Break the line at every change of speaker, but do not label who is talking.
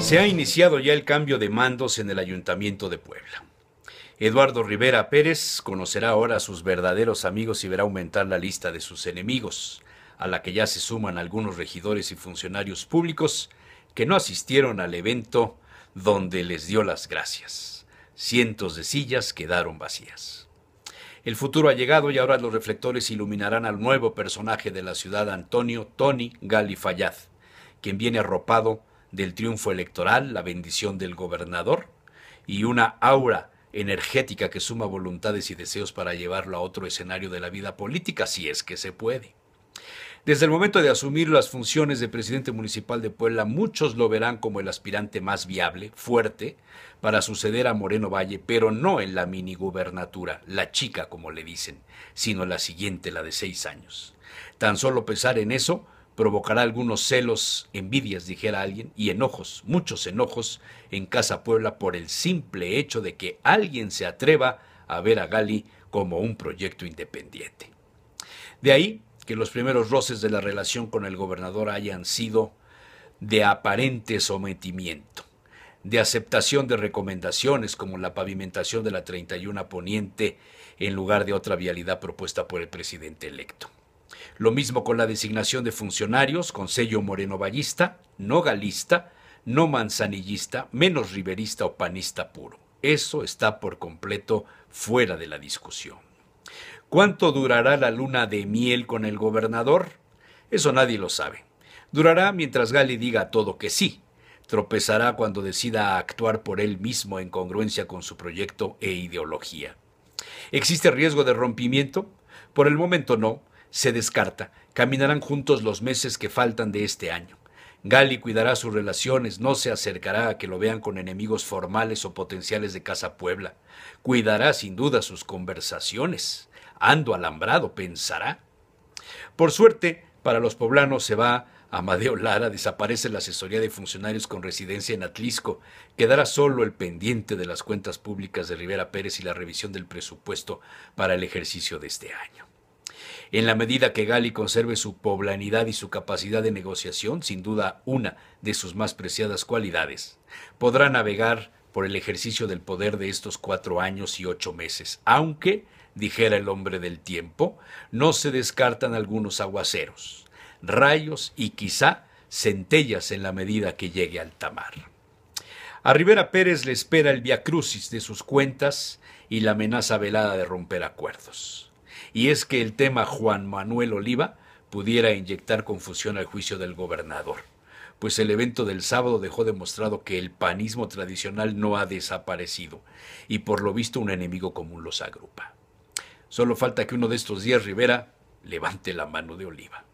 Se ha iniciado ya el cambio de mandos en el Ayuntamiento de Puebla. Eduardo Rivera Pérez conocerá ahora a sus verdaderos amigos y verá aumentar la lista de sus enemigos, a la que ya se suman algunos regidores y funcionarios públicos que no asistieron al evento donde les dio las gracias. Cientos de sillas quedaron vacías. El futuro ha llegado y ahora los reflectores iluminarán al nuevo personaje de la ciudad, Antonio Tony Galifayad, quien viene arropado del triunfo electoral, la bendición del gobernador y una aura energética que suma voluntades y deseos para llevarlo a otro escenario de la vida política, si es que se puede. Desde el momento de asumir las funciones de presidente municipal de Puebla, muchos lo verán como el aspirante más viable, fuerte, para suceder a Moreno Valle, pero no en la mini gubernatura, la chica como le dicen, sino la siguiente, la de seis años. Tan solo pensar en eso provocará algunos celos, envidias, dijera alguien, y enojos, muchos enojos en Casa Puebla por el simple hecho de que alguien se atreva a ver a Gali como un proyecto independiente. De ahí que los primeros roces de la relación con el gobernador hayan sido de aparente sometimiento, de aceptación de recomendaciones como la pavimentación de la 31 Poniente en lugar de otra vialidad propuesta por el presidente electo. Lo mismo con la designación de funcionarios con sello moreno no galista, no manzanillista, menos riverista o panista puro. Eso está por completo fuera de la discusión. ¿Cuánto durará la luna de miel con el gobernador? Eso nadie lo sabe. Durará mientras Gali diga todo que sí. Tropezará cuando decida actuar por él mismo en congruencia con su proyecto e ideología. ¿Existe riesgo de rompimiento? Por el momento no, se descarta. Caminarán juntos los meses que faltan de este año. Gali cuidará sus relaciones, no se acercará a que lo vean con enemigos formales o potenciales de Casa Puebla. Cuidará sin duda sus conversaciones ando alambrado, pensará. Por suerte, para los poblanos se va Amadeo Lara, desaparece la asesoría de funcionarios con residencia en Atlisco, quedará solo el pendiente de las cuentas públicas de Rivera Pérez y la revisión del presupuesto para el ejercicio de este año. En la medida que Gali conserve su poblanidad y su capacidad de negociación, sin duda una de sus más preciadas cualidades, podrá navegar por el ejercicio del poder de estos cuatro años y ocho meses, aunque, dijera el hombre del tiempo, no se descartan algunos aguaceros, rayos y quizá centellas en la medida que llegue al Tamar. A Rivera Pérez le espera el viacrucis de sus cuentas y la amenaza velada de romper acuerdos. Y es que el tema Juan Manuel Oliva pudiera inyectar confusión al juicio del gobernador pues el evento del sábado dejó demostrado que el panismo tradicional no ha desaparecido y por lo visto un enemigo común los agrupa. Solo falta que uno de estos días Rivera levante la mano de oliva.